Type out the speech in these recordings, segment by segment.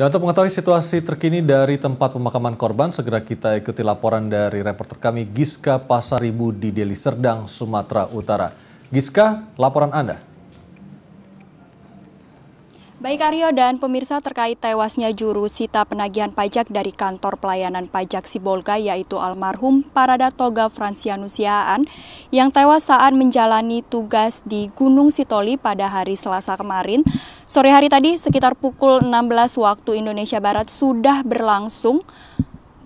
Dan untuk mengetahui situasi terkini dari tempat pemakaman korban, segera kita ikuti laporan dari reporter kami Giska Pasaribu di Deli Serdang, Sumatera Utara. Giska, laporan Anda. Baik Aryo dan pemirsa terkait tewasnya juru sita penagihan pajak dari kantor pelayanan pajak Sibolga yaitu almarhum Parada Toga Fransianusiaan yang tewas saat menjalani tugas di Gunung Sitoli pada hari Selasa kemarin. Sore hari tadi sekitar pukul 16 waktu Indonesia Barat sudah berlangsung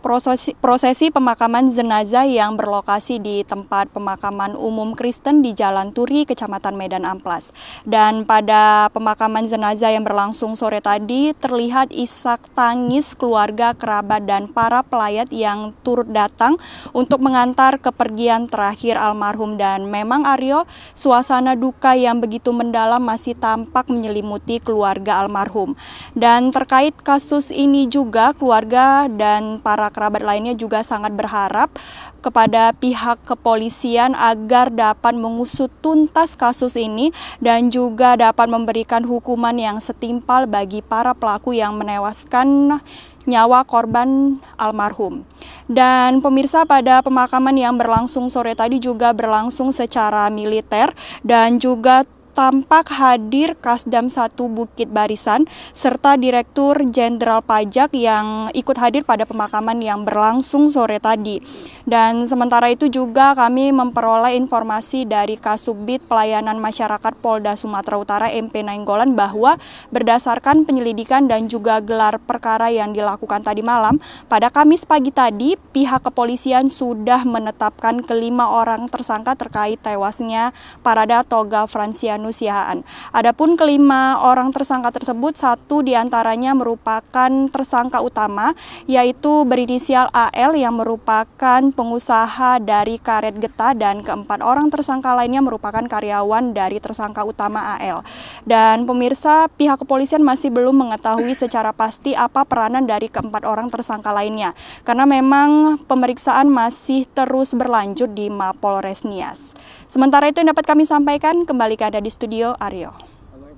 prosesi, prosesi pemakaman jenazah yang berlokasi di tempat pemakaman umum Kristen di Jalan Turi, Kecamatan Medan Amplas. Dan pada pemakaman jenazah yang berlangsung sore tadi, terlihat isak tangis keluarga, kerabat, dan para pelayat yang turut datang untuk mengantar kepergian terakhir almarhum. Dan memang Aryo, suasana duka yang begitu mendalam masih tampak menyelimuti keluarga almarhum. Dan terkait kasus ini juga, keluarga dan para kerabat lainnya juga sangat berharap kepada pihak kepolisian agar dapat mengusut tuntas kasus ini dan juga dapat memberikan hukuman yang setimpal bagi para pelaku yang menewaskan nyawa korban almarhum. Dan pemirsa pada pemakaman yang berlangsung sore tadi juga berlangsung secara militer dan juga tampak hadir Kasdam 1 Bukit Barisan serta Direktur Jenderal Pajak yang ikut hadir pada pemakaman yang berlangsung sore tadi. Dan sementara itu juga kami memperoleh informasi dari Kasubdit Pelayanan Masyarakat Polda Sumatera Utara MP Nainggolan bahwa berdasarkan penyelidikan dan juga gelar perkara yang dilakukan tadi malam, pada Kamis pagi tadi pihak kepolisian sudah menetapkan kelima orang tersangka terkait tewasnya Parada Toga Franciano kemanusiaan. Adapun kelima orang tersangka tersebut, satu diantaranya merupakan tersangka utama, yaitu berinisial AL yang merupakan pengusaha dari karet getah dan keempat orang tersangka lainnya merupakan karyawan dari tersangka utama AL. Dan pemirsa, pihak kepolisian masih belum mengetahui secara pasti apa peranan dari keempat orang tersangka lainnya, karena memang pemeriksaan masih terus berlanjut di Mapolres Nias. Sementara itu yang dapat kami sampaikan, kembali ke ada di studio, Aryo.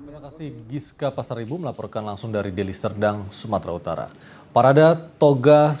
Terima kasih Giska Pasaribu melaporkan langsung dari Deli Serdang, Sumatera Utara. Parada Toga